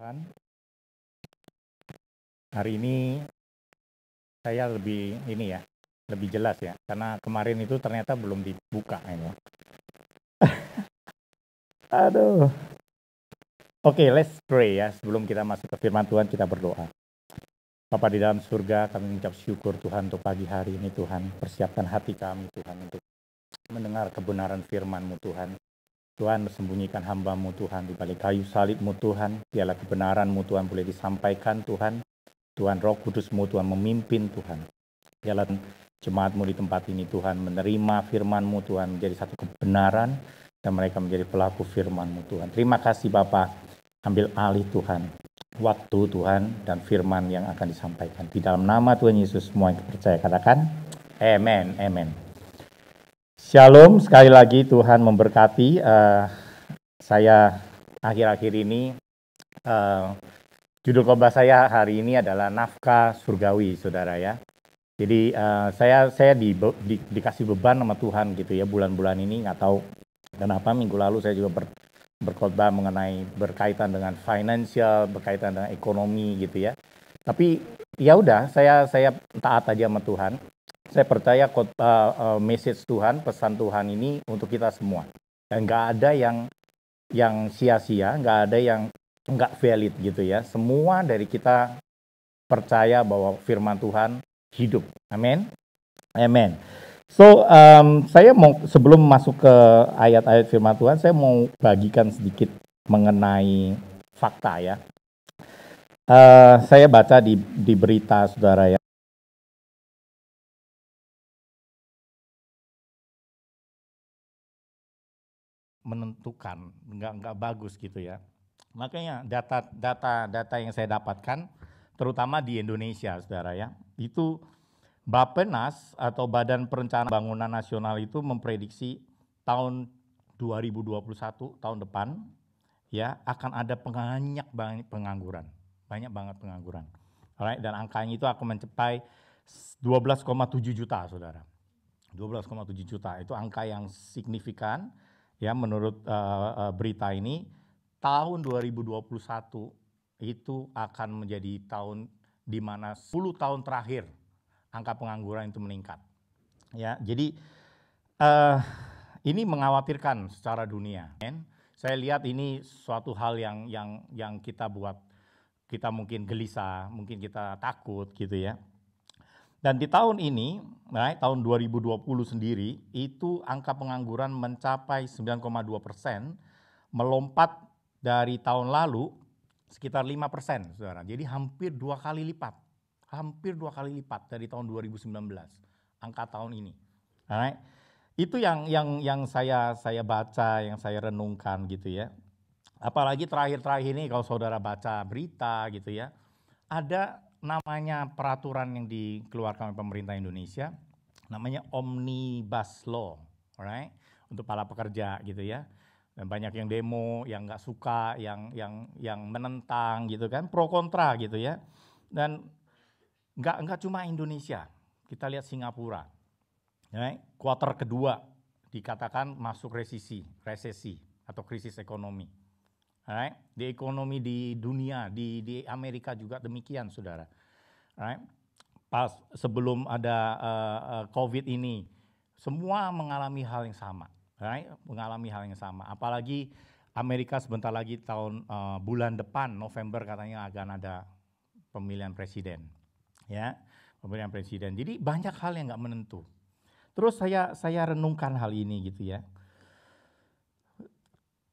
Tuhan. Hari ini saya lebih ini ya, lebih jelas ya, karena kemarin itu ternyata belum dibuka ini. Aduh. Oke, okay, let's pray ya. Sebelum kita masuk ke firman Tuhan, kita berdoa. Bapa di dalam surga, kami mengucap syukur Tuhan untuk pagi hari ini Tuhan. Persiapkan hati kami Tuhan untuk mendengar kebenaran firman-Mu Tuhan. Tuhan bersembunyikan hambamu Tuhan di balik kayu salibmu Tuhan. Biarlah kebenaranmu Tuhan boleh disampaikan Tuhan. Tuhan roh kudusmu Tuhan memimpin Tuhan. Biarlah jemaatmu di tempat ini Tuhan menerima firmanmu Tuhan menjadi satu kebenaran dan mereka menjadi pelaku firmanmu Tuhan. Terima kasih Bapak. Ambil alih Tuhan, waktu Tuhan dan firman yang akan disampaikan. Di dalam nama Tuhan Yesus semua yang percaya katakan, Amen, Amen. Shalom, sekali lagi Tuhan memberkati. Uh, saya akhir-akhir ini uh, judul khotbah saya hari ini adalah nafkah surgawi, saudara ya. Jadi uh, saya saya di, di, dikasih beban sama Tuhan gitu ya bulan-bulan ini nggak tahu kenapa minggu lalu saya juga ber, berkhotbah mengenai berkaitan dengan financial, berkaitan dengan ekonomi gitu ya. Tapi ya udah saya saya taat aja sama Tuhan saya percaya kota, uh, message Tuhan, pesan Tuhan ini untuk kita semua. Dan nggak ada yang yang sia-sia, nggak ada yang nggak valid gitu ya. Semua dari kita percaya bahwa firman Tuhan hidup. Amin. Amin. So, um, saya mau sebelum masuk ke ayat-ayat firman Tuhan, saya mau bagikan sedikit mengenai fakta ya. Uh, saya baca di, di berita saudara ya menentukan, nggak nggak bagus gitu ya. Makanya data data data yang saya dapatkan terutama di Indonesia Saudara ya. Itu Bapenas atau Badan Perencanaan Bangunan Nasional itu memprediksi tahun 2021 tahun depan ya akan ada banyak banyak pengangguran, banyak banget pengangguran. Alright, dan angkanya itu akan mencapai 12,7 juta, Saudara. 12,7 juta itu angka yang signifikan ya menurut uh, berita ini tahun 2021 itu akan menjadi tahun di mana 10 tahun terakhir angka pengangguran itu meningkat. Ya, jadi uh, ini mengkhawatirkan secara dunia. Saya lihat ini suatu hal yang yang yang kita buat kita mungkin gelisah, mungkin kita takut gitu ya. Dan di tahun ini, nah, tahun 2020 sendiri, itu angka pengangguran mencapai 9,2 persen, melompat dari tahun lalu sekitar 5 persen, saudara. Jadi hampir dua kali lipat, hampir dua kali lipat dari tahun 2019, angka tahun ini. Nah, Itu yang yang yang saya saya baca, yang saya renungkan gitu ya. Apalagi terakhir-terakhir ini kalau saudara baca berita gitu ya, ada namanya peraturan yang dikeluarkan oleh pemerintah Indonesia namanya omnibus law, right? Untuk para pekerja gitu ya. Dan banyak yang demo, yang nggak suka, yang yang yang menentang gitu kan, pro kontra gitu ya. Dan nggak nggak cuma Indonesia, kita lihat Singapura, right? Quarter kedua dikatakan masuk resesi, resesi atau krisis ekonomi right? Di ekonomi di dunia, di di Amerika juga demikian, Saudara. Right? Pas sebelum ada uh, COVID ini, semua mengalami hal yang sama. Right? Mengalami hal yang sama. Apalagi Amerika sebentar lagi tahun uh, bulan depan November katanya akan ada pemilihan presiden. Ya, pemilihan presiden. Jadi banyak hal yang nggak menentu. Terus saya saya renungkan hal ini gitu ya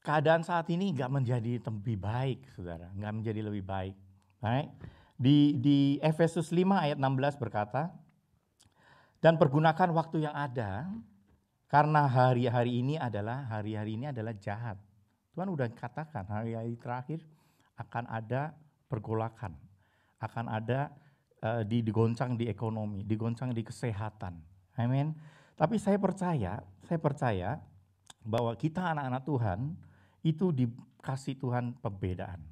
keadaan saat ini nggak menjadi lebih baik, saudara. Nggak menjadi lebih baik. Right? Di, di Efesus 5 ayat 16 berkata, dan pergunakan waktu yang ada, karena hari-hari ini adalah, hari-hari ini adalah jahat. Tuhan udah katakan, hari-hari terakhir akan ada pergolakan. Akan ada uh, di, digoncang di ekonomi, digoncang di kesehatan. Amin. Tapi saya percaya, saya percaya bahwa kita anak-anak Tuhan, itu dikasih Tuhan perbedaan.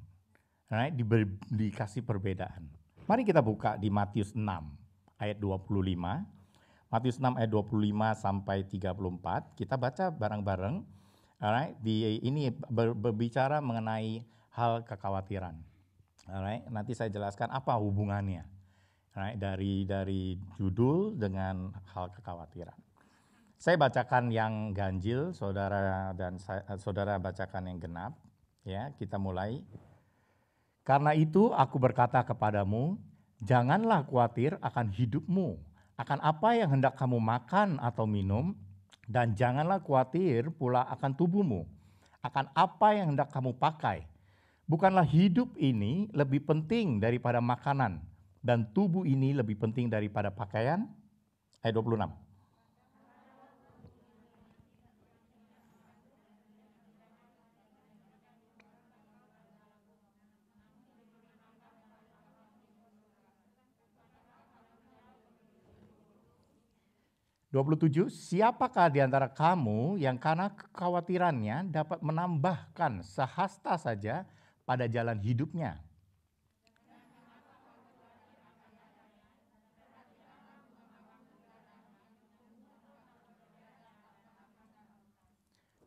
Right? Di, dikasih perbedaan. Mari kita buka di Matius 6 ayat 25. Matius 6 ayat 25 sampai 34. Kita baca bareng-bareng. Alright, di ini ber, berbicara mengenai hal kekhawatiran. Alright, nanti saya jelaskan apa hubungannya. Alright, dari dari judul dengan hal kekhawatiran. Saya bacakan yang ganjil, saudara dan saya, eh, saudara bacakan yang genap. Ya, kita mulai. Karena itu aku berkata kepadamu, janganlah khawatir akan hidupmu, akan apa yang hendak kamu makan atau minum, dan janganlah khawatir pula akan tubuhmu, akan apa yang hendak kamu pakai. Bukanlah hidup ini lebih penting daripada makanan, dan tubuh ini lebih penting daripada pakaian? Ayat 26. 27, siapakah di antara kamu yang karena kekhawatirannya dapat menambahkan sehasta saja pada jalan hidupnya?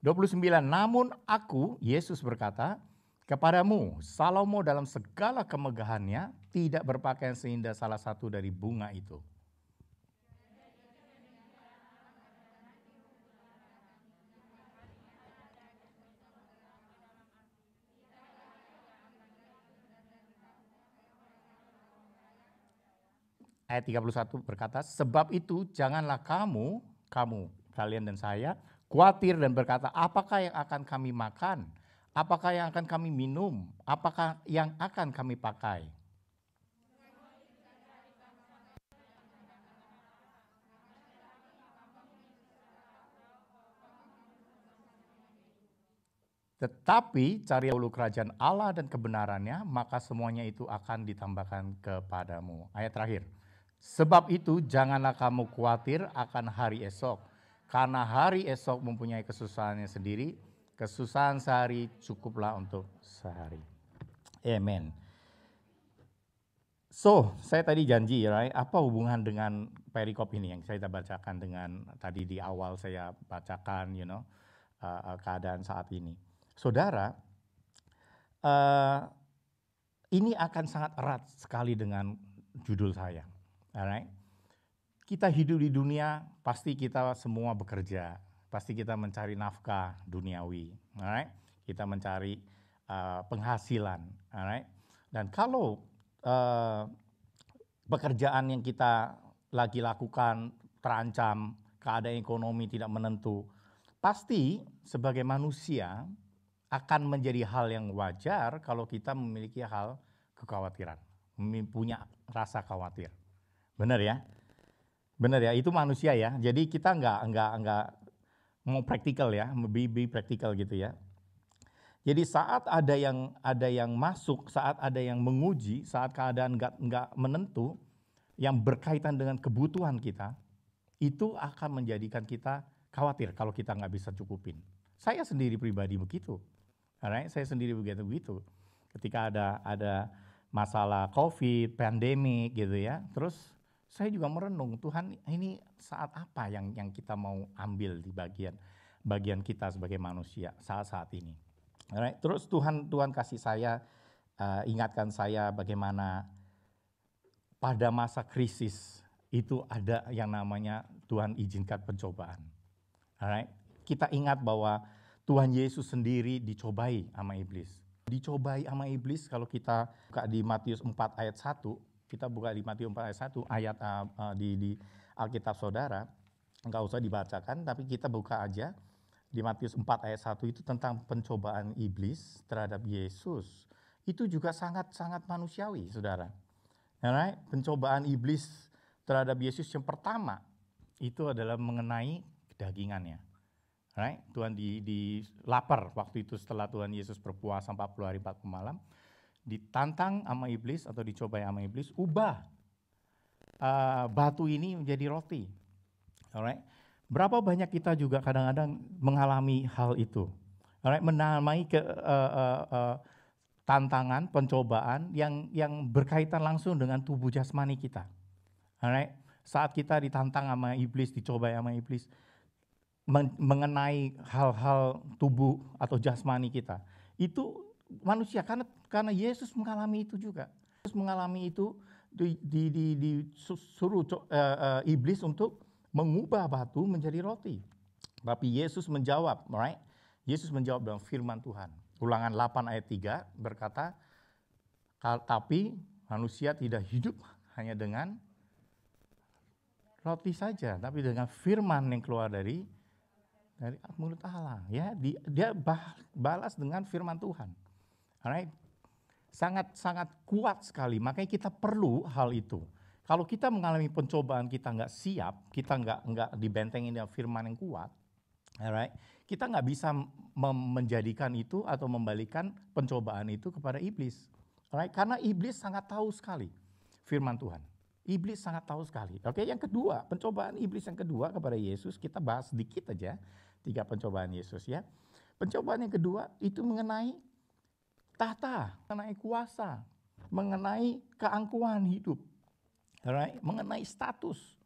sembilan. Namun aku, Yesus berkata, kepadamu, Salomo dalam segala kemegahannya tidak berpakaian seindah salah satu dari bunga itu. ayat 31 berkata, sebab itu janganlah kamu, kamu, kalian dan saya, khawatir dan berkata, apakah yang akan kami makan? Apakah yang akan kami minum? Apakah yang akan kami pakai? Tetapi cari dahulu kerajaan Allah dan kebenarannya, maka semuanya itu akan ditambahkan kepadamu. Ayat terakhir. Sebab itu janganlah kamu khawatir akan hari esok. Karena hari esok mempunyai kesusahannya sendiri. Kesusahan sehari cukuplah untuk sehari. Amen. So, saya tadi janji right? apa hubungan dengan perikop ini yang saya bacakan dengan tadi di awal saya bacakan, you know, uh, uh, keadaan saat ini. Saudara, uh, ini akan sangat erat sekali dengan judul saya. Alright. Kita hidup di dunia, pasti kita semua bekerja. Pasti kita mencari nafkah duniawi. Alright. Kita mencari uh, penghasilan. Alright. Dan kalau uh, pekerjaan yang kita lagi lakukan terancam, keadaan ekonomi tidak menentu, pasti sebagai manusia akan menjadi hal yang wajar kalau kita memiliki hal kekhawatiran, punya rasa khawatir. Benar ya? Benar ya, itu manusia ya. Jadi kita nggak nggak nggak mau praktikal ya, be, be praktikal gitu ya. Jadi saat ada yang ada yang masuk, saat ada yang menguji, saat keadaan nggak nggak menentu, yang berkaitan dengan kebutuhan kita, itu akan menjadikan kita khawatir kalau kita nggak bisa cukupin. Saya sendiri pribadi begitu, Right? saya sendiri begitu begitu. Ketika ada ada masalah COVID, pandemi gitu ya, terus saya juga merenung Tuhan ini saat apa yang yang kita mau ambil di bagian bagian kita sebagai manusia saat-saat ini. Right? Terus Tuhan Tuhan kasih saya uh, ingatkan saya bagaimana pada masa krisis itu ada yang namanya Tuhan izinkan pencobaan. Right? Kita ingat bahwa Tuhan Yesus sendiri dicobai sama iblis. Dicobai sama iblis kalau kita buka di Matius 4 ayat 1, kita buka di Matius 4 ayat 1 ayat uh, di, di Alkitab Saudara, nggak usah dibacakan, tapi kita buka aja di Matius 4 ayat 1 itu tentang pencobaan iblis terhadap Yesus. Itu juga sangat-sangat manusiawi, Saudara. Alright, pencobaan iblis terhadap Yesus yang pertama itu adalah mengenai kedagingannya. Right? Tuhan di, di lapar waktu itu setelah Tuhan Yesus berpuasa 40 hari 40 malam ditantang sama iblis atau dicoba sama iblis, ubah uh, batu ini menjadi roti. Alright. Berapa banyak kita juga kadang-kadang mengalami hal itu. Alright, menamai ke uh, uh, uh, tantangan, pencobaan yang yang berkaitan langsung dengan tubuh jasmani kita. Alright. Saat kita ditantang sama iblis, dicoba sama iblis mengenai hal-hal tubuh atau jasmani kita. Itu manusia karena karena Yesus mengalami itu juga. Yesus mengalami itu di di di, di suruh uh, uh, iblis untuk mengubah batu menjadi roti. Tapi Yesus menjawab, right? Yesus menjawab dalam firman Tuhan. Ulangan 8 ayat 3 berkata, tapi manusia tidak hidup hanya dengan roti saja, tapi dengan firman yang keluar dari dari mulut Allah. Ya, dia, dia balas dengan firman Tuhan. Alright? Sangat-sangat kuat sekali. Makanya kita perlu hal itu. Kalau kita mengalami pencobaan kita nggak siap, kita nggak nggak dibentengin dengan firman yang kuat, alright, kita nggak bisa menjadikan itu atau membalikan pencobaan itu kepada iblis, alright, karena iblis sangat tahu sekali firman Tuhan. Iblis sangat tahu sekali. Oke, yang kedua, pencobaan iblis yang kedua kepada Yesus, kita bahas sedikit aja tiga pencobaan Yesus ya. Pencobaan yang kedua itu mengenai tata, mengenai kuasa, mengenai keangkuhan hidup, right? mengenai status,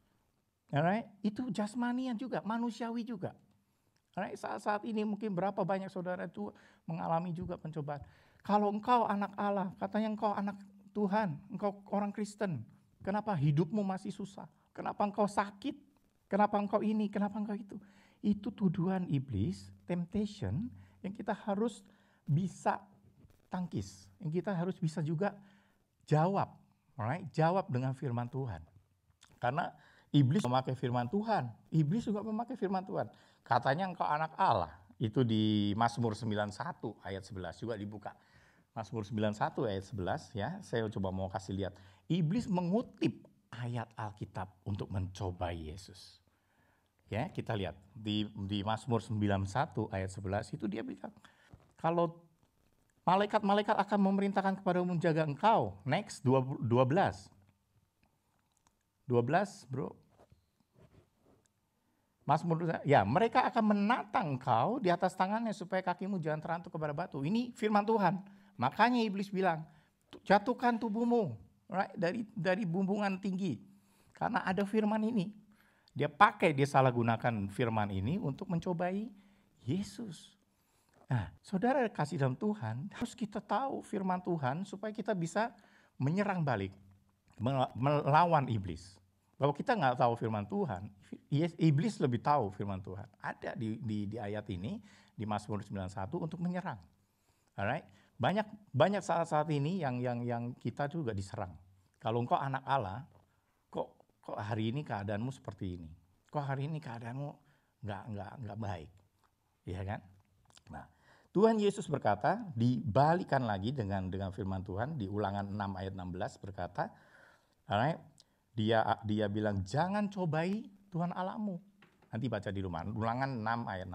Right? itu jasmanian juga, manusiawi juga. Right? Saat-saat ini mungkin berapa banyak saudara itu mengalami juga pencobaan. Kalau engkau anak Allah, katanya engkau anak Tuhan, engkau orang Kristen, kenapa hidupmu masih susah? Kenapa engkau sakit? Kenapa engkau ini? Kenapa engkau itu? Itu tuduhan iblis, temptation yang kita harus bisa tangkis. Yang kita harus bisa juga jawab, right? jawab dengan firman Tuhan. Karena iblis memakai firman Tuhan, iblis juga memakai firman Tuhan. Katanya engkau anak Allah, itu di Mazmur 91 ayat 11 juga dibuka. Mazmur 91 ayat 11 ya, saya coba mau kasih lihat. Iblis mengutip ayat Alkitab untuk mencobai Yesus. Ya, kita lihat di di Mazmur 91 ayat 11 itu dia bilang, kalau Malaikat-malaikat akan memerintahkan kepadamu menjaga engkau. Next, 12. 12, bro. Mas menurut ya mereka akan menatang engkau di atas tangannya supaya kakimu jangan terantuk kepada batu. Ini firman Tuhan. Makanya iblis bilang, jatuhkan tubuhmu right, dari dari bumbungan tinggi. Karena ada firman ini. Dia pakai, dia salah gunakan firman ini untuk mencobai Yesus. Nah, saudara kasih dalam Tuhan, harus kita tahu firman Tuhan supaya kita bisa menyerang balik, melawan iblis. Kalau kita nggak tahu firman Tuhan, iya, iblis lebih tahu firman Tuhan. Ada di, di, di ayat ini, di Mazmur 91 untuk menyerang. Alright? Banyak banyak saat-saat ini yang yang yang kita juga diserang. Kalau engkau anak Allah, kok kok hari ini keadaanmu seperti ini? Kok hari ini keadaanmu nggak nggak nggak baik? Iya kan? Nah, Tuhan Yesus berkata, dibalikan lagi dengan dengan firman Tuhan di Ulangan 6 ayat 16 berkata, right, dia dia bilang jangan cobai Tuhan Allahmu. Nanti baca di rumah, Ulangan 6 ayat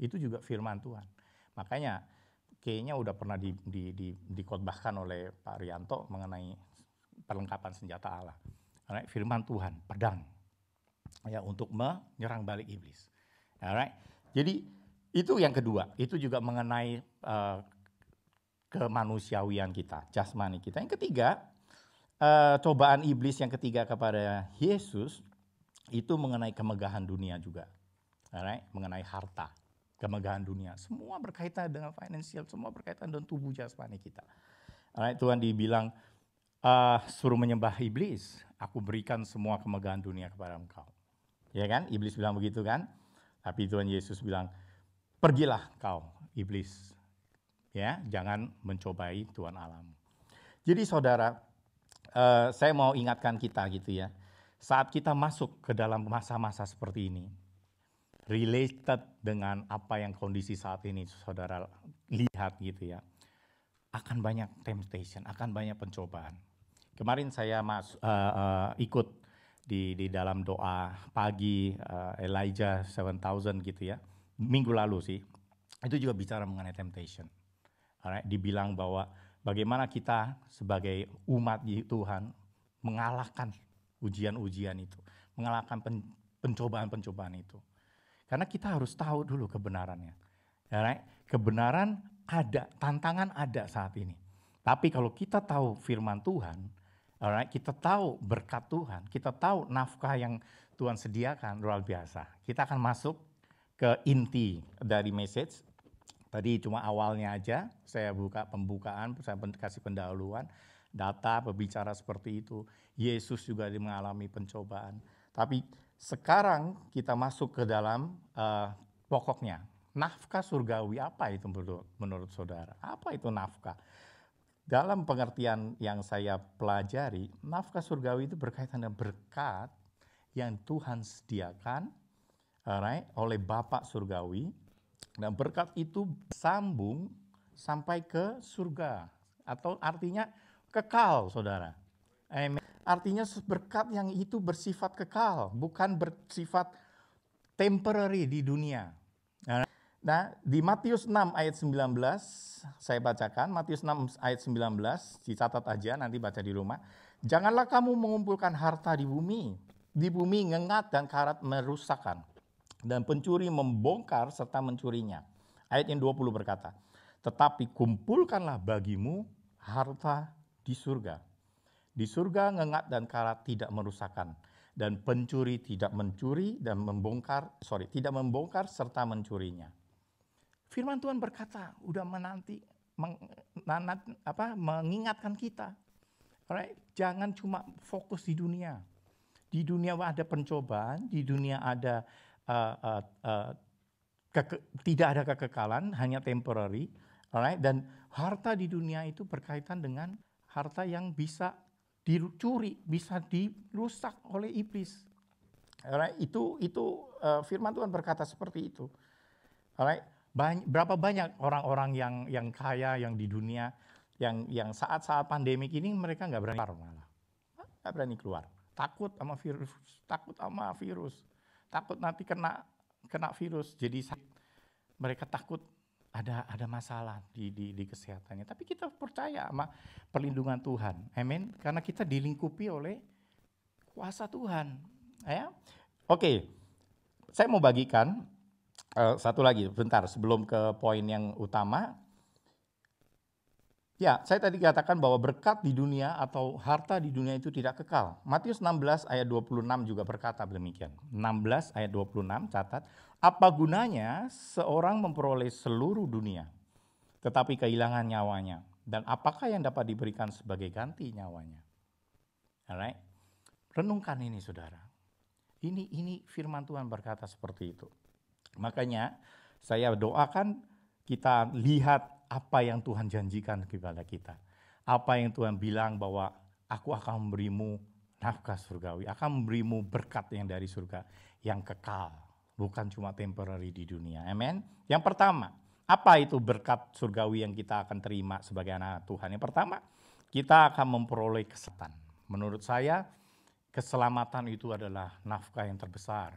16. Itu juga firman Tuhan. Makanya kayaknya udah pernah di, di, di, dikotbahkan oleh Pak Rianto mengenai perlengkapan senjata Allah. Alright, firman Tuhan, pedang. Ya, untuk menyerang balik iblis. Alright. Jadi itu yang kedua, itu juga mengenai uh, kemanusiawian kita, jasmani kita. Yang ketiga, uh, cobaan iblis yang ketiga kepada Yesus itu mengenai kemegahan dunia juga. Alright? Mengenai harta, kemegahan dunia. Semua berkaitan dengan finansial, semua berkaitan dengan tubuh jasmani kita. Alright? Tuhan dibilang uh, suruh menyembah iblis, aku berikan semua kemegahan dunia kepada engkau. Ya kan? Iblis bilang begitu kan? Tapi Tuhan Yesus bilang, pergilah kau iblis. Ya, jangan mencobai Tuhan Alam. Jadi saudara, eh, saya mau ingatkan kita gitu ya. Saat kita masuk ke dalam masa-masa seperti ini, related dengan apa yang kondisi saat ini saudara lihat gitu ya, akan banyak temptation, akan banyak pencobaan. Kemarin saya mas, uh, uh, ikut di, di dalam doa pagi uh, Elijah 7000 gitu ya minggu lalu sih itu juga bicara mengenai temptation. Alright, dibilang bahwa bagaimana kita sebagai umat di Tuhan mengalahkan ujian-ujian itu, mengalahkan pencobaan-pencobaan itu. Karena kita harus tahu dulu kebenarannya. Alright, kebenaran ada, tantangan ada saat ini. Tapi kalau kita tahu firman Tuhan, alright, kita tahu berkat Tuhan, kita tahu nafkah yang Tuhan sediakan luar biasa. Kita akan masuk ke inti dari message. Tadi cuma awalnya aja, saya buka pembukaan, saya kasih pendahuluan, data, berbicara seperti itu. Yesus juga mengalami pencobaan. Tapi sekarang kita masuk ke dalam uh, pokoknya. Nafkah surgawi apa itu menurut, menurut saudara? Apa itu nafkah? Dalam pengertian yang saya pelajari, nafkah surgawi itu berkaitan dengan berkat yang Tuhan sediakan right, oleh Bapak surgawi dan berkat itu sambung sampai ke surga atau artinya kekal, Saudara. Amen. Artinya berkat yang itu bersifat kekal, bukan bersifat temporary di dunia. Nah, di Matius 6 ayat 19 saya bacakan Matius 6 ayat 19 dicatat aja nanti baca di rumah. Janganlah kamu mengumpulkan harta di bumi, di bumi ngengat dan karat merusakkan dan pencuri membongkar serta mencurinya. Ayat yang 20 berkata, tetapi kumpulkanlah bagimu harta di surga. Di surga ngengat dan karat tidak merusakkan dan pencuri tidak mencuri dan membongkar, sorry, tidak membongkar serta mencurinya. Firman Tuhan berkata, udah menanti meng, nanat, apa, mengingatkan kita. Right? Jangan cuma fokus di dunia. Di dunia ada pencobaan, di dunia ada uh, eh, uh, eh, eh, ke tidak ada kekekalan, hanya temporary. Alright, dan harta di dunia itu berkaitan dengan harta yang bisa dicuri, bisa dirusak oleh iblis. Alright, itu itu uh, firman Tuhan berkata seperti itu. Alright, banyak, berapa banyak orang-orang yang yang kaya yang di dunia yang yang saat-saat pandemi ini mereka nggak berani keluar malah. Nggak berani keluar. Takut sama virus, takut sama virus takut nanti kena kena virus. Jadi mereka takut ada ada masalah di, di di kesehatannya. Tapi kita percaya sama perlindungan Tuhan. Amin. Karena kita dilingkupi oleh kuasa Tuhan. Ya. Oke. Saya mau bagikan uh, satu lagi bentar sebelum ke poin yang utama. Ya, saya tadi katakan bahwa berkat di dunia atau harta di dunia itu tidak kekal. Matius 16 ayat 26 juga berkata demikian. 16 ayat 26 catat, apa gunanya seorang memperoleh seluruh dunia tetapi kehilangan nyawanya dan apakah yang dapat diberikan sebagai ganti nyawanya? Alright. Renungkan ini Saudara. Ini ini firman Tuhan berkata seperti itu. Makanya saya doakan kita lihat apa yang Tuhan janjikan kepada kita. Apa yang Tuhan bilang bahwa aku akan memberimu nafkah surgawi, akan memberimu berkat yang dari surga yang kekal, bukan cuma temporary di dunia. Amin. Yang pertama, apa itu berkat surgawi yang kita akan terima sebagai anak Tuhan? Yang pertama, kita akan memperoleh kesetan. Menurut saya, keselamatan itu adalah nafkah yang terbesar,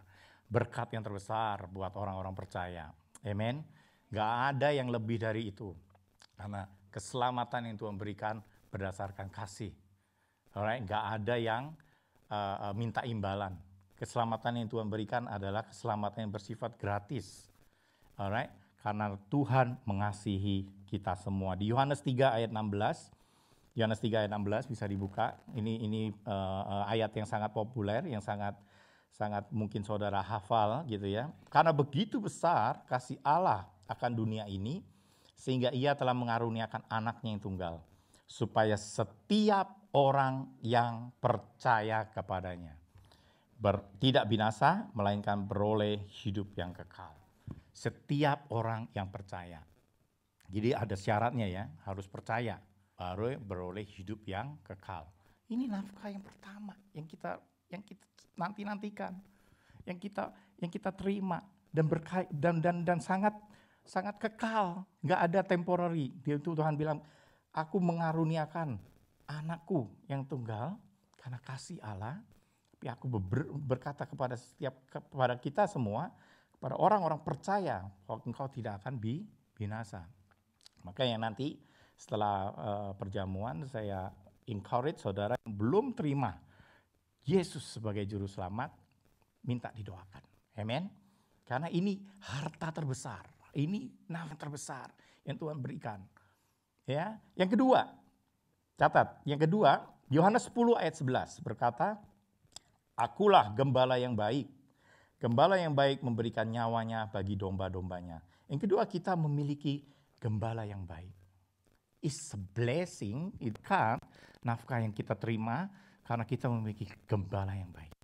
berkat yang terbesar buat orang-orang percaya. Amin. Gak ada yang lebih dari itu. Karena keselamatan yang Tuhan berikan berdasarkan kasih. Alright, gak ada yang uh, minta imbalan. Keselamatan yang Tuhan berikan adalah keselamatan yang bersifat gratis. Alright, karena Tuhan mengasihi kita semua. Di Yohanes 3 ayat 16, Yohanes 3 ayat 16 bisa dibuka. Ini ini uh, ayat yang sangat populer, yang sangat sangat mungkin saudara hafal gitu ya. Karena begitu besar kasih Allah akan dunia ini, sehingga ia telah mengaruniakan anaknya yang tunggal, supaya setiap orang yang percaya kepadanya ber, tidak binasa, melainkan beroleh hidup yang kekal. Setiap orang yang percaya. Jadi ada syaratnya ya, harus percaya, baru beroleh hidup yang kekal. Ini nafkah yang pertama yang kita yang kita nanti nantikan, yang kita yang kita terima dan berkait dan dan dan sangat sangat kekal, nggak ada temporary. Dia itu Tuhan bilang, aku mengaruniakan anakku yang tunggal karena kasih Allah. Tapi aku ber, berkata kepada setiap kepada kita semua, kepada orang-orang percaya bahwa engkau tidak akan bi, binasa. yang nanti setelah uh, perjamuan saya encourage saudara yang belum terima Yesus sebagai juru selamat minta didoakan. Amin. Karena ini harta terbesar ini nama terbesar yang Tuhan berikan. Ya, yang kedua, catat. Yang kedua, Yohanes 10 ayat 11 berkata, "Akulah gembala yang baik. Gembala yang baik memberikan nyawanya bagi domba-dombanya." Yang kedua, kita memiliki gembala yang baik. It's a blessing, it can nafkah yang kita terima karena kita memiliki gembala yang baik.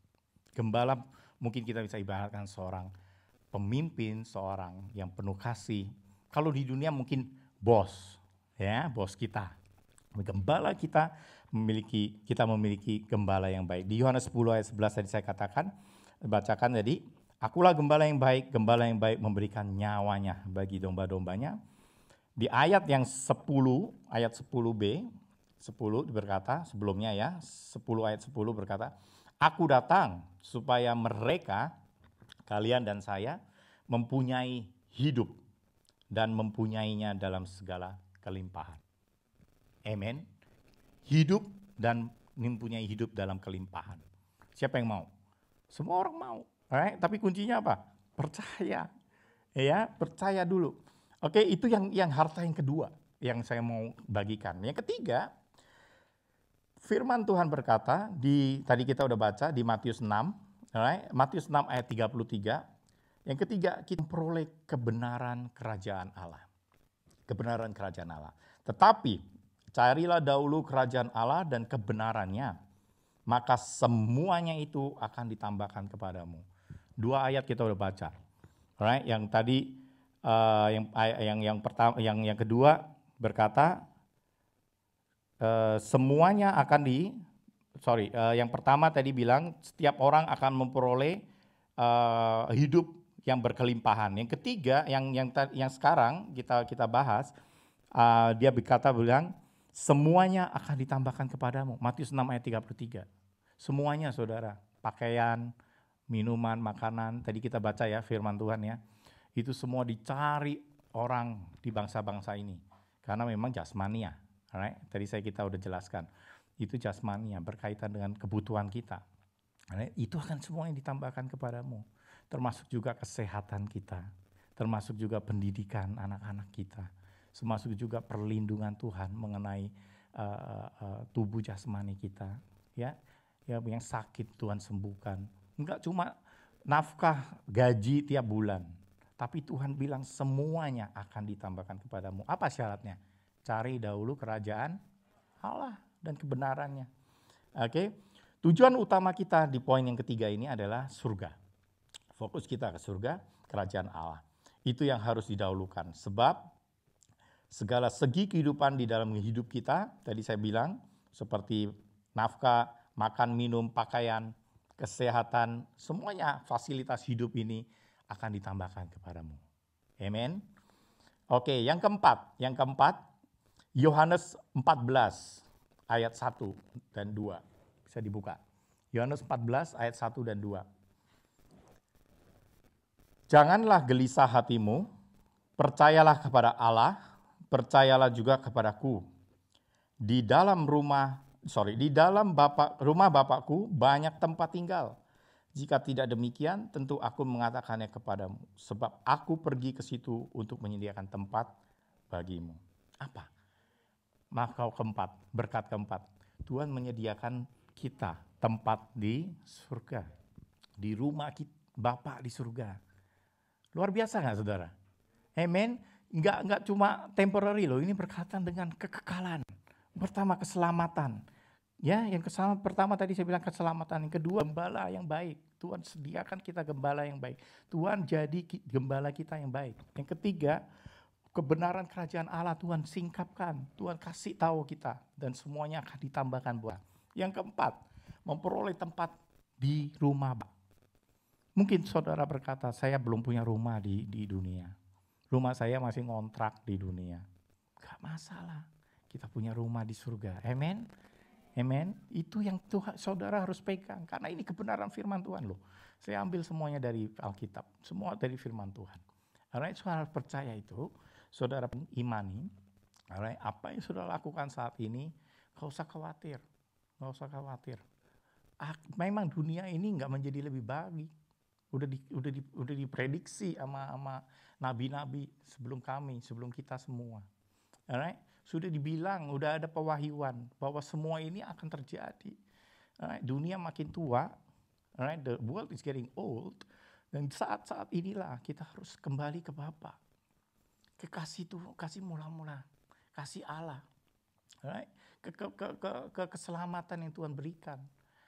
Gembala mungkin kita bisa ibaratkan seorang pemimpin, seorang yang penuh kasih. Kalau di dunia mungkin bos, ya, bos kita. Gembala kita memiliki kita memiliki gembala yang baik. Di Yohanes 10 ayat 11 tadi saya katakan bacakan tadi, akulah gembala yang baik, gembala yang baik memberikan nyawanya bagi domba-dombanya. Di ayat yang 10, ayat 10b, 10 berkata sebelumnya ya, 10 ayat 10 berkata, aku datang supaya mereka kalian dan saya mempunyai hidup dan mempunyainya dalam segala kelimpahan. Amen. Hidup dan mempunyai hidup dalam kelimpahan. Siapa yang mau? Semua orang mau. Right? Tapi kuncinya apa? Percaya. Ya, percaya dulu. Oke, itu yang yang harta yang kedua yang saya mau bagikan. Yang ketiga, firman Tuhan berkata di tadi kita udah baca di Matius 6 Alright, Matius 6 ayat 33. Yang ketiga, kita memperoleh kebenaran kerajaan Allah. Kebenaran kerajaan Allah. Tetapi, carilah dahulu kerajaan Allah dan kebenarannya, maka semuanya itu akan ditambahkan kepadamu. Dua ayat kita udah baca. Alright, yang tadi uh, yang yang yang pertama yang yang kedua berkata uh, semuanya akan di sorry, uh, yang pertama tadi bilang setiap orang akan memperoleh uh, hidup yang berkelimpahan. Yang ketiga, yang yang yang sekarang kita kita bahas, uh, dia berkata bilang semuanya akan ditambahkan kepadamu. Matius 6 ayat 33. Semuanya saudara, pakaian, minuman, makanan, tadi kita baca ya firman Tuhan ya. Itu semua dicari orang di bangsa-bangsa ini. Karena memang jasmania, right? Tadi saya kita udah jelaskan itu jasmania berkaitan dengan kebutuhan kita. Itu akan semuanya ditambahkan kepadamu, termasuk juga kesehatan kita, termasuk juga pendidikan anak-anak kita, termasuk juga perlindungan Tuhan mengenai uh, uh, tubuh jasmani kita, ya, ya yang sakit Tuhan sembuhkan. Enggak cuma nafkah gaji tiap bulan, tapi Tuhan bilang semuanya akan ditambahkan kepadamu. Apa syaratnya? Cari dahulu kerajaan Allah dan kebenarannya. Oke. Okay? Tujuan utama kita di poin yang ketiga ini adalah surga. Fokus kita ke surga, kerajaan Allah. Itu yang harus didahulukan sebab segala segi kehidupan di dalam hidup kita, tadi saya bilang seperti nafkah, makan, minum, pakaian, kesehatan, semuanya fasilitas hidup ini akan ditambahkan kepadamu. Amen. Oke, yang keempat, yang keempat Yohanes 14 ayat 1 dan 2. Bisa dibuka. Yohanes 14 ayat 1 dan 2. Janganlah gelisah hatimu, percayalah kepada Allah, percayalah juga kepadaku. Di dalam rumah, sorry, di dalam bapak, rumah Bapakku banyak tempat tinggal. Jika tidak demikian, tentu aku mengatakannya kepadamu, sebab aku pergi ke situ untuk menyediakan tempat bagimu. Apa? maka keempat, berkat keempat. Tuhan menyediakan kita tempat di surga. Di rumah kita, Bapak di surga. Luar biasa nggak saudara? Amen. Nggak, nggak cuma temporary loh, ini berkaitan dengan kekekalan. Pertama keselamatan. Ya, yang kesama, pertama tadi saya bilang keselamatan. Yang kedua, gembala yang baik. Tuhan sediakan kita gembala yang baik. Tuhan jadi gembala kita yang baik. Yang ketiga, kebenaran kerajaan Allah Tuhan singkapkan, Tuhan kasih tahu kita dan semuanya akan ditambahkan buat. Yang keempat, memperoleh tempat di rumah Mungkin saudara berkata, saya belum punya rumah di, di dunia. Rumah saya masih ngontrak di dunia. Gak masalah, kita punya rumah di surga. Amen? Amen? Itu yang Tuhan, saudara harus pegang. Karena ini kebenaran firman Tuhan loh. Saya ambil semuanya dari Alkitab. Semua dari firman Tuhan. Karena itu harus percaya itu, saudara imani, apa yang saudara lakukan saat ini, nggak usah khawatir, nggak usah khawatir. Ah, memang dunia ini nggak menjadi lebih baik. Udah di, udah di, udah diprediksi sama sama nabi-nabi sebelum kami, sebelum kita semua. Alright? Sudah dibilang, udah ada pewahyuan bahwa semua ini akan terjadi. Alright? Dunia makin tua, alright? the world is getting old, dan saat-saat inilah kita harus kembali ke Bapak kekasih tuh kasih mula-mula, kasih Allah. Right? Ke, ke, ke, ke, ke keselamatan yang Tuhan berikan.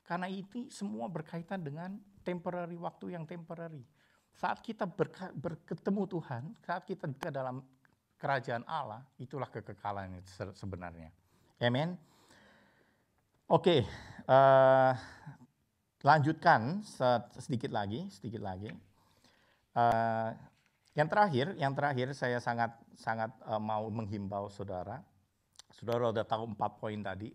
Karena itu semua berkaitan dengan temporary waktu yang temporary. Saat kita berka, berketemu Tuhan, saat kita ke dalam kerajaan Allah, itulah kekekalan itu sebenarnya. Amen. Oke, okay, uh, eh, lanjutkan sedikit lagi, sedikit lagi. Uh, yang terakhir, yang terakhir saya sangat sangat uh, mau menghimbau saudara. Saudara sudah tahu empat poin tadi,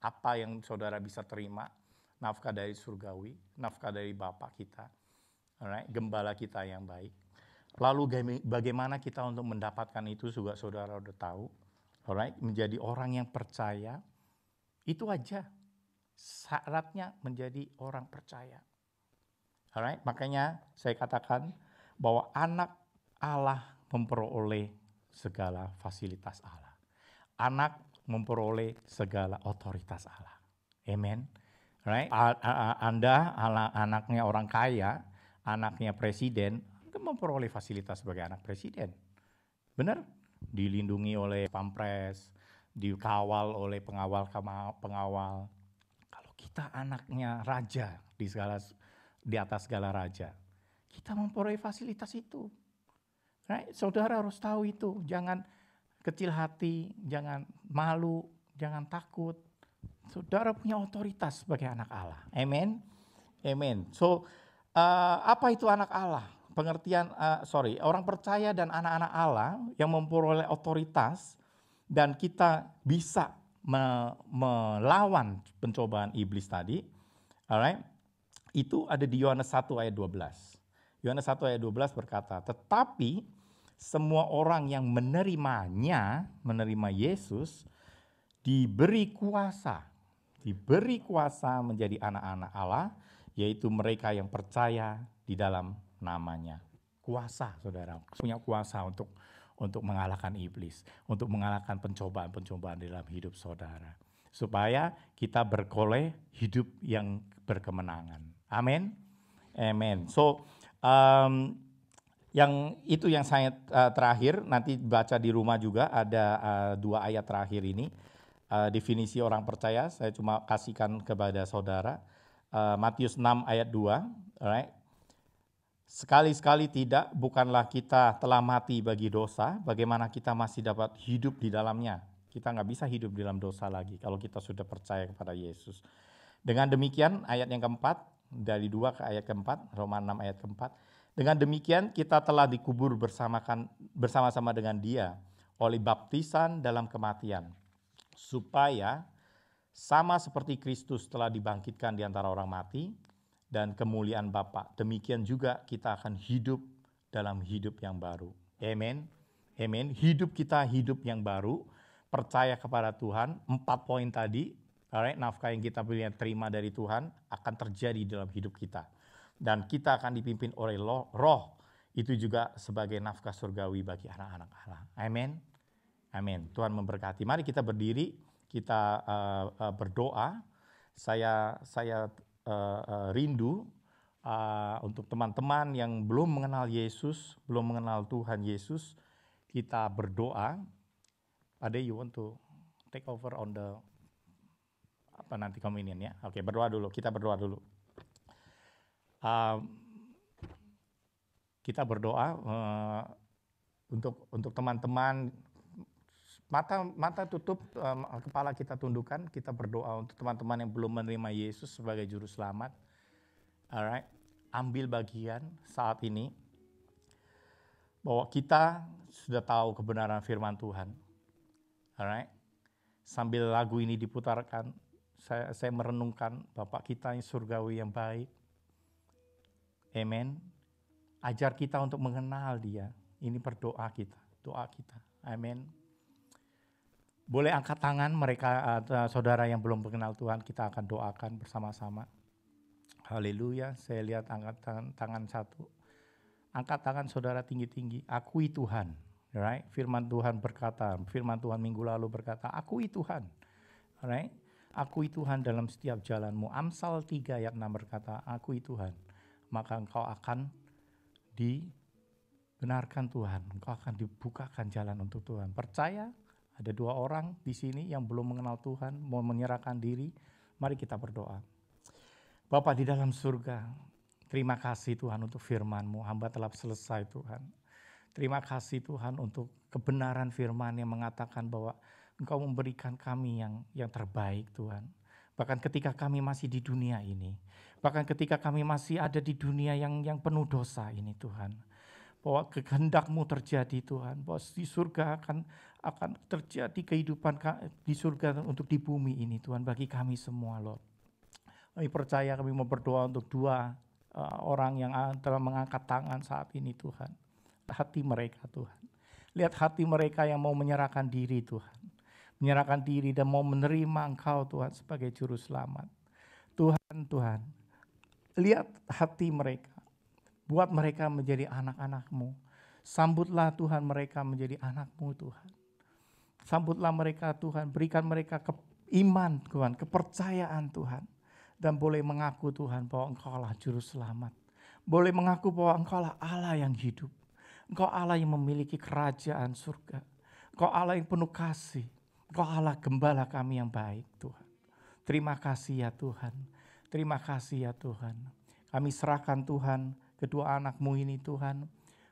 apa yang saudara bisa terima, nafkah dari surgawi, nafkah dari Bapak kita, alright, gembala kita yang baik. Lalu bagaimana kita untuk mendapatkan itu juga saudara sudah tahu, alright, menjadi orang yang percaya, itu aja syaratnya menjadi orang percaya. Alright, makanya saya katakan bahwa anak Allah memperoleh segala fasilitas Allah. Anak memperoleh segala otoritas Allah. Amen. Right? Anda anaknya orang kaya, anaknya presiden, memperoleh fasilitas sebagai anak presiden. Benar? Dilindungi oleh pampres, dikawal oleh pengawal pengawal. Kalau kita anaknya raja di segala di atas segala raja, kita memperoleh fasilitas itu. Right? Saudara harus tahu itu. Jangan kecil hati, jangan malu, jangan takut. Saudara punya otoritas sebagai anak Allah. Amen. Amen. So, uh, apa itu anak Allah? Pengertian, uh, sorry, orang percaya dan anak-anak Allah yang memperoleh otoritas dan kita bisa me melawan pencobaan iblis tadi. Alright. Itu ada di Yohanes 1 ayat 12. Yohanes 1 ayat 12 berkata, "Tetapi semua orang yang menerimanya, menerima Yesus, diberi kuasa, diberi kuasa menjadi anak-anak Allah, yaitu mereka yang percaya di dalam namanya." Kuasa, Saudara, punya kuasa untuk untuk mengalahkan iblis, untuk mengalahkan pencobaan-pencobaan di dalam hidup saudara. Supaya kita berkoleh hidup yang berkemenangan. Amin. Amin. So Um, yang itu yang saya uh, terakhir nanti baca di rumah juga ada uh, dua ayat terakhir ini uh, definisi orang percaya saya cuma kasihkan kepada saudara uh, Matius 6 ayat 2 alright sekali-sekali tidak bukanlah kita telah mati bagi dosa bagaimana kita masih dapat hidup di dalamnya kita nggak bisa hidup di dalam dosa lagi kalau kita sudah percaya kepada Yesus dengan demikian ayat yang keempat dari dua ke ayat keempat, Roma 6 ayat keempat. Dengan demikian kita telah dikubur bersama-sama dengan dia oleh baptisan dalam kematian supaya sama seperti Kristus telah dibangkitkan di antara orang mati dan kemuliaan Bapa. Demikian juga kita akan hidup dalam hidup yang baru. Amen. Amen. Hidup kita hidup yang baru, percaya kepada Tuhan. Empat poin tadi Alright, nafkah yang kita pilih yang terima dari Tuhan akan terjadi dalam hidup kita. Dan kita akan dipimpin oleh roh, roh. Itu juga sebagai nafkah surgawi bagi anak-anak Allah. Amin. Amin. Tuhan memberkati. Mari kita berdiri, kita uh, uh, berdoa. Saya saya uh, uh, rindu uh, untuk teman-teman yang belum mengenal Yesus, belum mengenal Tuhan Yesus, kita berdoa. Ade, you want to take over on the apa nanti komunian ya. Oke, berdoa dulu. Kita berdoa dulu. Um, kita berdoa uh, untuk untuk teman-teman mata mata tutup uh, kepala kita tundukkan kita berdoa untuk teman-teman yang belum menerima Yesus sebagai juru selamat alright ambil bagian saat ini bahwa kita sudah tahu kebenaran firman Tuhan alright sambil lagu ini diputarkan saya, saya merenungkan Bapak kita yang surgawi yang baik. Amen. Ajar kita untuk mengenal dia. Ini berdoa kita, doa kita. Amen. Boleh angkat tangan mereka eh, eh, saudara yang belum mengenal Tuhan, kita akan doakan bersama-sama. Haleluya, saya lihat angkat tangan, tangan satu. Angkat tangan saudara tinggi-tinggi, akui Tuhan. Right? Firman Tuhan berkata, firman Tuhan minggu lalu berkata, akui Tuhan. Right? Akui Tuhan dalam setiap jalanmu. Amsal 3 ayat 6 berkata, Akui Tuhan, maka engkau akan dibenarkan Tuhan. Engkau akan dibukakan jalan untuk Tuhan. Percaya ada dua orang di sini yang belum mengenal Tuhan, mau menyerahkan diri. Mari kita berdoa. Bapak di dalam surga, terima kasih Tuhan untuk FirmanMu, Hamba telah selesai Tuhan. Terima kasih Tuhan untuk kebenaran firman yang mengatakan bahwa Engkau memberikan kami yang yang terbaik Tuhan. Bahkan ketika kami masih di dunia ini, bahkan ketika kami masih ada di dunia yang yang penuh dosa ini Tuhan. Bahwa kehendakmu terjadi Tuhan, bahwa di surga akan akan terjadi kehidupan di surga untuk di bumi ini Tuhan bagi kami semua Lord. Kami percaya kami mau berdoa untuk dua uh, orang yang telah mengangkat tangan saat ini Tuhan. Hati mereka Tuhan. Lihat hati mereka yang mau menyerahkan diri Tuhan menyerahkan diri dan mau menerima Engkau Tuhan sebagai juru selamat. Tuhan, Tuhan, lihat hati mereka. Buat mereka menjadi anak-anakmu. Sambutlah Tuhan mereka menjadi anakmu Tuhan. Sambutlah mereka Tuhan, berikan mereka ke iman Tuhan, kepercayaan Tuhan. Dan boleh mengaku Tuhan bahwa Engkau lah juru selamat. Boleh mengaku bahwa Engkau lah Allah yang hidup. Engkau Allah yang memiliki kerajaan surga. Engkau Allah yang penuh kasih. Engkau Allah gembala kami yang baik Tuhan. Terima kasih ya Tuhan. Terima kasih ya Tuhan. Kami serahkan Tuhan kedua anakmu ini Tuhan.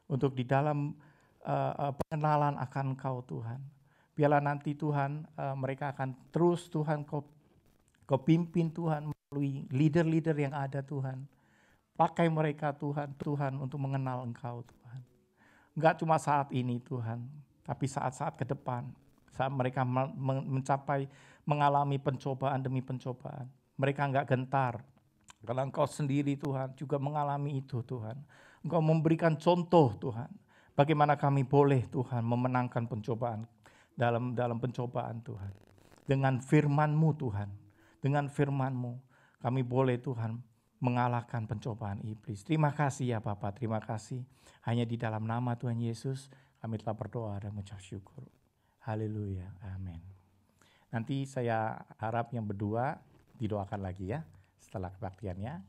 Untuk di dalam uh, pengenalan akan Kau Tuhan. Biarlah nanti Tuhan uh, mereka akan terus Tuhan Kau, kau pimpin Tuhan melalui leader-leader yang ada Tuhan. Pakai mereka Tuhan, Tuhan untuk mengenal Engkau Tuhan. Enggak cuma saat ini Tuhan, tapi saat-saat ke depan saat mereka mencapai mengalami pencobaan demi pencobaan. Mereka enggak gentar. Karena engkau sendiri Tuhan juga mengalami itu Tuhan. Engkau memberikan contoh Tuhan. Bagaimana kami boleh Tuhan memenangkan pencobaan dalam dalam pencobaan Tuhan. Dengan firman-Mu Tuhan. Dengan firman-Mu kami boleh Tuhan mengalahkan pencobaan iblis. Terima kasih ya Bapak, terima kasih. Hanya di dalam nama Tuhan Yesus kami telah berdoa dan mengucap syukur. Haleluya. Amin. Nanti saya harap yang berdua didoakan lagi ya setelah kebaktiannya.